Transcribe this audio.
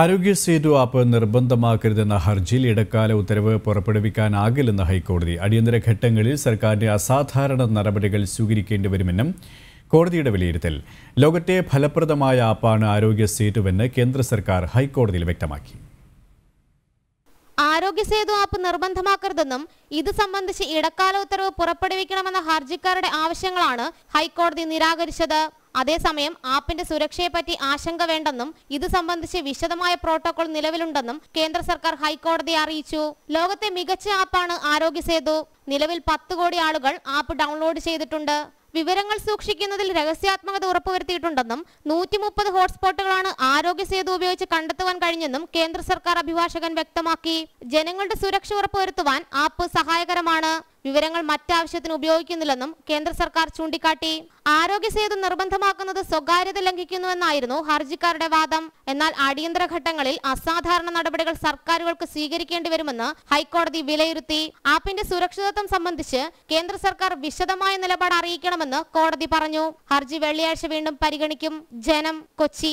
ആരോഗ്യ സേതു ആപ്പ് നിർബന്ധമാക്കരുതെന്ന ഹർജിയിൽ ഇടക്കാല ഉത്തരവ് പുറപ്പെടുവിക്കാനാകില്ലെന്ന് ഹൈക്കോടതി അടിയന്തര ഘട്ടങ്ങളിൽ സർക്കാരിന്റെ അസാധാരണ നടപടികൾ സ്വീകരിക്കേണ്ടി വരുമെന്നും കോടതിയുടെ വിലയിരുത്തൽ ലോകത്തെ ഫലപ്രദമായ ആപ്പാണ് ആരോഗ്യ സേതുവെന്ന് കേന്ദ്ര സർക്കാർ ഹൈക്കോടതിയിൽ വ്യക്തമാക്കി ആരോഗ്യ സേതു ആപ്പ് നിർബന്ധമാക്കരുതെന്നും ഇത് സംബന്ധിച്ച് ഇടക്കാല ഉത്തരവ് പുറപ്പെടുവിക്കണമെന്ന ഹർജിക്കാരുടെ ആവശ്യങ്ങളാണ് ഹൈക്കോടതി നിരാകരിച്ചത് അതേസമയം ആപ്പിന്റെ സുരക്ഷയെപ്പറ്റി ആശങ്ക വേണ്ടെന്നും ഇത് സംബന്ധിച്ച് വിശദമായ പ്രോട്ടോകോൾ നിലവിലുണ്ടെന്നും കേന്ദ്ര സർക്കാർ ഹൈക്കോടതിയെ അറിയിച്ചു ലോകത്തെ മികച്ച ആപ്പാണ് ആരോഗ്യ സേതു നിലവിൽ പത്ത് കോടി ആളുകൾ ആപ്പ് ഡൗൺലോഡ് ചെയ്തിട്ടുണ്ട് വിവരങ്ങൾ സൂക്ഷിക്കുന്നതിൽ രഹസ്യാത്മകത ഉറപ്പുവരുത്തിയിട്ടുണ്ടെന്നും നൂറ്റി മുപ്പത് ഹോട്ട്സ്പോട്ടുകളാണ് ആരോഗ്യ സേതു ഉപയോഗിച്ച് കണ്ടെത്തുവാൻ കഴിഞ്ഞെന്നും കേന്ദ്ര സർക്കാർ അഭിഭാഷകൻ വ്യക്തമാക്കി ജനങ്ങളുടെ സുരക്ഷ ഉറപ്പുവരുത്തുവാൻ ആപ്പ് സഹായകരമാണ് വിവരങ്ങൾ മറ്റാവശ്യത്തിന് ഉപയോഗിക്കുന്നില്ലെന്നും കേന്ദ്ര സർക്കാർ ചൂണ്ടിക്കാട്ടി ആരോഗ്യ സേതു നിർബന്ധമാക്കുന്നത് സ്വകാര്യത ലംഘിക്കുന്നുവെന്നായിരുന്നു ഹർജിക്കാരുടെ വാദം എന്നാൽ അടിയന്തര ഘട്ടങ്ങളിൽ അസാധാരണ നടപടികൾ സർക്കാരുകൾക്ക് സ്വീകരിക്കേണ്ടി വരുമെന്ന് ഹൈക്കോടതി വിലയിരുത്തി ആപ്പിന്റെ സുരക്ഷിതത്വം സംബന്ധിച്ച് കേന്ദ്ര സർക്കാർ വിശദമായ നിലപാട് അറിയിക്കണമെന്ന് കോടതി പറഞ്ഞു ഹർജി വെള്ളിയാഴ്ച വീണ്ടും പരിഗണിക്കും ജനം കൊച്ചി